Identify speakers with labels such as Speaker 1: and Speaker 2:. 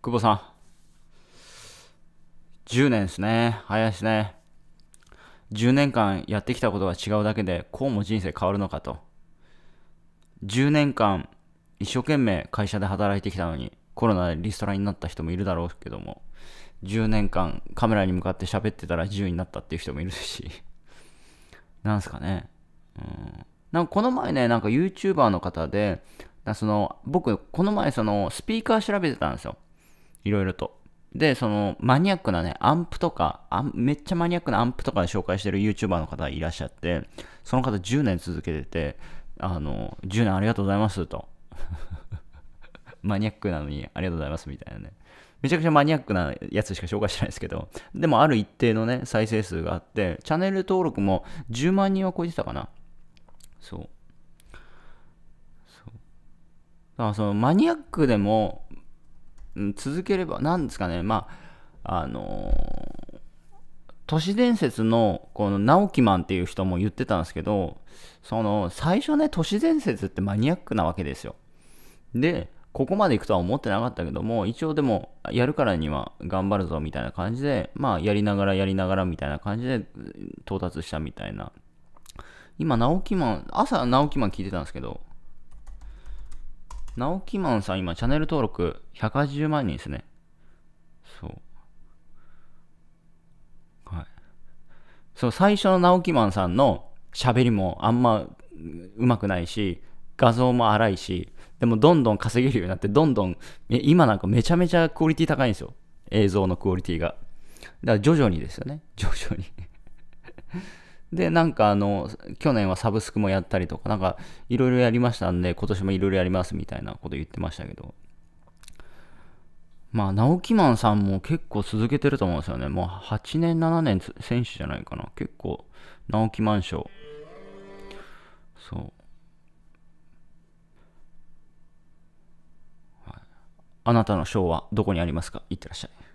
Speaker 1: 久保さん。10年ですね。早いですね。10年間やってきたことが違うだけで、こうも人生変わるのかと。10年間、一生懸命会社で働いてきたのに、コロナでリストラになった人もいるだろうけども、10年間カメラに向かって喋ってたら自由になったっていう人もいるし、なんすかね。うん。なんかこの前ね、なんか YouTuber の方で、その僕、この前そのスピーカー調べてたんですよ。いろいろと。で、そのマニアックなね、アンプとかめっちゃマニアックなアンプとかで紹介してる YouTuber の方いらっしゃって、その方10年続けてて、あの、10年ありがとうございますと。マニアックなのにありがとうございますみたいなね。めちゃくちゃマニアックなやつしか紹介してないですけど、でもある一定のね、再生数があって、チャンネル登録も10万人は超えてたかな。そう。そう。だからそのマニアックでも、続ければ、なんですかね、まあ、あのー、都市伝説の、この、直木マンっていう人も言ってたんですけど、その、最初ね、都市伝説ってマニアックなわけですよ。で、ここまで行くとは思ってなかったけども、一応でも、やるからには頑張るぞみたいな感じで、まあ、やりながらやりながらみたいな感じで到達したみたいな。今、直木マン、朝直木マン聞いてたんですけど、直木マンさん、今、チャンネル登録180万人ですね。そう。はい。そう、最初の直キマンさんの喋りもあんまうまくないし、画像も荒いし、でもどんどん稼げるようになって、どんどん、今なんかめちゃめちゃクオリティ高いんですよ。映像のクオリティが。だから徐々にですよね。徐々にで、なんかあの、去年はサブスクもやったりとか、なんかいろいろやりましたんで、今年もいろいろやりますみたいなこと言ってましたけど、まあ、直木マンさんも結構続けてると思うんですよね。もう8年、7年選手じゃないかな。結構、直木マン賞。そう。あなたの賞はどこにありますかいってらっしゃい。